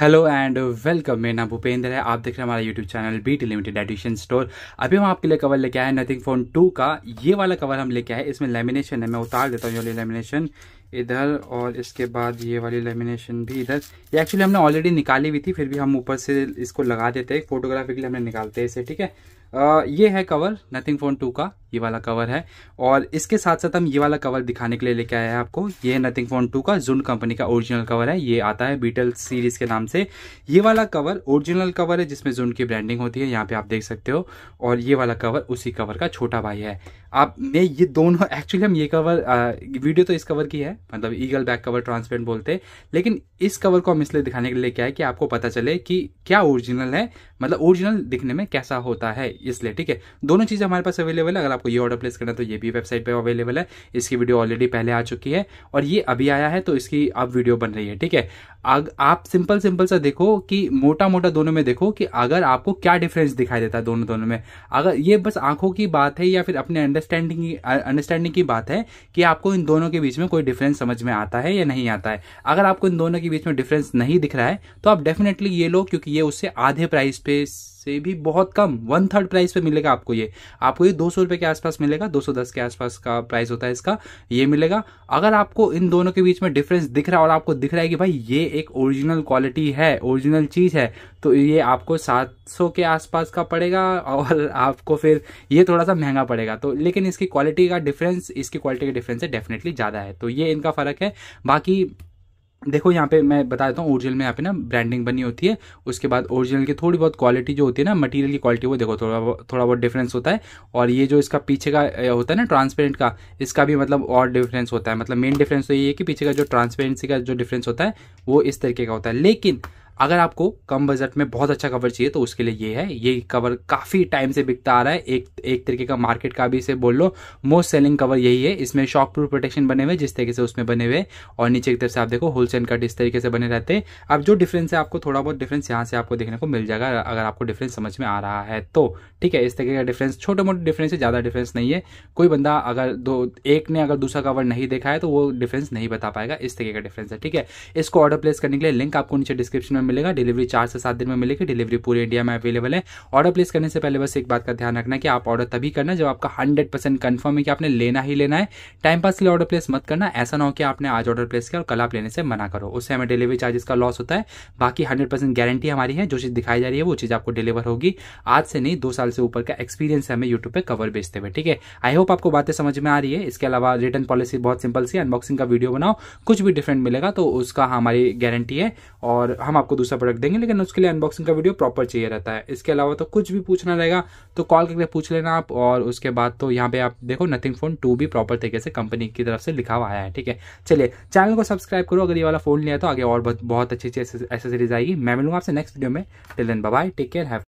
hello and welcome मेरा नाम भूपेंद्र है आप देख रहे हैं हमारा YouTube channel T limited edition store अभी हम आपके लिए कवर लेके आए नथिंग फोन टू का ये वाला कवर हम लेके आए इसमें लेमिनेशन है मैं उतार देता हूँ ये लेमिनेशन इधर और इसके बाद ये वाली लेमिनेशन भी इधर ये एक्चुअली हमने ऑलरेडी निकाली हुई थी फिर भी हम ऊपर से इसको लगा देते हैं फोटोग्राफी के लिए हमने निकालते हैं इसे ठीक है आ, ये है कवर नथिंग फोन टू का ये वाला कवर है और इसके साथ साथ हम ये वाला कवर दिखाने के लिए लेके आए हैं आपको ये है नथिंग फोन टू का जून कंपनी का ओरिजिनल कवर है ये आता है बीटल सीरीज के नाम से ये वाला कवर ओरिजिनल कवर है जिसमें जून की ब्रांडिंग होती है यहाँ पे आप देख सकते हो और ये वाला कवर उसी कवर का छोटा भाई है आपने ये दोनों एक्चुअली हम ये कवर आ, वीडियो तो इस कवर की है मतलब ईगल बैक कवर ट्रांसपेरेंट बोलते हैं लेकिन इस कवर को हम इसलिए दिखाने के लिए क्या है कि आपको पता चले कि क्या ओरिजिनल है मतलब ओरिजिनल दिखने में कैसा होता है इसलिए ठीक है दोनों चीज़ें हमारे पास अवेलेबल है अगर आपको ये ऑर्डर प्लेस करना तो ये भी वेबसाइट पर अवेलेबल है इसकी वीडियो ऑलरेडी पहले आ चुकी है और ये अभी आया है तो इसकी अब वीडियो बन रही है ठीक है आप सिंपल सिंपल सा देखो कि मोटा मोटा दोनों में देखो कि अगर आपको क्या डिफरेंस दिखाई देता है दोनों दोनों में अगर ये बस आंखों की बात है या फिर अपने अंडरस्टैंडिंग अंडरस्टैंडिंग की बात है कि आपको इन दोनों के बीच में कोई डिफरेंस डिफरेंस समझ में आता है या नहीं आता है अगर आपको इन दोनों के बीच में डिफरेंस नहीं दिख रहा है तो आप डेफिनेटली ये लो क्योंकि ये उससे आधे प्राइस पे से भी बहुत कम वन थर्ड प्राइस पे मिलेगा आपको ये आपको ये दो सौ रुपये के आसपास मिलेगा दो सौ दस के आसपास का प्राइस होता है इसका ये मिलेगा अगर आपको इन दोनों के बीच में डिफरेंस दिख रहा है और आपको दिख रहा है कि भाई ये एक ओरिजिनल क्वालिटी है ओरिजिनल चीज़ है तो ये आपको सात सौ के आसपास का पड़ेगा और आपको फिर ये थोड़ा सा महंगा पड़ेगा तो लेकिन इसकी क्वालिटी का डिफरेंस इसकी क्वालिटी का डिफरेंस है डेफिनेटली ज़्यादा है तो ये इनका फ़र्क है बाकी देखो यहाँ पे मैं बता देता हूँ ओरिजिनल में यहाँ पे ना ब्रांडिंग बनी होती है उसके बाद ओरिजिनल की थोड़ी बहुत क्वालिटी जो होती है ना मटेरियल की क्वालिटी वो देखो थोड़ा थोड़ा बहुत डिफरेंस होता है और ये जो इसका पीछे का होता है ना ट्रांसपेरेंट का इसका भी मतलब और डिफरेंस होता है मतलब मेन डिफरेंस तो ये है कि पीछे का जो ट्रांसपेरेंसी का जो डिफरेंस होता है वो इस तरीके का होता है लेकिन अगर आपको कम बजट में बहुत अच्छा कवर चाहिए तो उसके लिए ये है ये कवर काफ़ी टाइम से बिकता आ रहा है एक एक तरीके का मार्केट का भी इसे बोल लो मोस्ट सेलिंग कवर यही है इसमें शॉक प्रूफ प्रोटेक्शन बने हुए जिस तरीके से उसमें बने हुए और नीचे की तरफ से आप देखो होलसेल कट इस तरीके से बने रहते हैं अब जो डिफरेंस है आपको थोड़ा बहुत डिफरेंस यहाँ से आपको देखने को मिल जाएगा अगर आपको डिफरेंस समझ में आ रहा है तो ठीक है इस तरीके का डिफरेंस छोटे मोटे डिफरेंस है ज़्यादा डिफरेंस नहीं है कोई बंदा अगर दो एक ने अगर दूसरा कवर नहीं देखा है तो वो डिफरेंस नहीं बता पाएगा इस तरीके का डिफरेंस है ठीक है इसको ऑर्डर प्लेस करने के लिए लिंक आपको नीचे डिस्क्रिप्शन में मिलेगा डिलीवरी चार से सात दिन में मिलेगी डिलीवरी पूरे इंडिया में अवेलेबल है ऑर्डर प्लेस करने से पहले बस एक बात का ध्यान रखना कि आप ऑर्डर तभी करना जब आपका हंड्रेड परसेंट कन्फर्म है कि आपने लेना ही लेना है टाइम पास के लिए ऑर्डर प्लेस मत करना ऐसा ना हो कि आपने आज ऑर्डर प्लेस किया और कल आप लेने से मना करो उससे हमें डिलीवरी चार्जेस का लॉस होता है बाकी हंड्रेड परसेंट गारंटी हमारी है जो चीज़ दिखाई जा रही है वो चीज़ आपको डिलीवर होगी आज से नहीं दो साल से ऊपर का एक्सपीरियंस है हमें यूट्यूब पर कवर बेचते हुए ठीक है आई होप आपको बातें समझ में आ रही है इसके अलावा रिटर्न पॉलिसी बहुत सिंपल सी अनबॉक्सिंग का वीडियो बनाओ कुछ भी डिफरेंट मिलेगा तो उसका हमारी गारंटी है और हम आपको दूसरा प्रोडक्ट देंगे लेकिन उसके लिए अनबॉक्सिंग का वीडियो प्रॉपर चाहिए रहता है इसके अलावा तो कुछ भी पूछना रहेगा तो कॉल करके पूछ लेना आप और उसके बाद तो यहाँ पे आप देखो नथिंग फोन टू भी प्रॉपर तरीके से कंपनी की तरफ से लिखा हुआ आया है ठीक है चलिए चैनल को सब्सक्राइब करो अगर ये वाला फोन लिया तो आगे और बहुत अच्छी अच्छी एसेसरीज आएगी मैं मिलूंगा आपसे नेक्स्ट वीडियो में till then bye take care have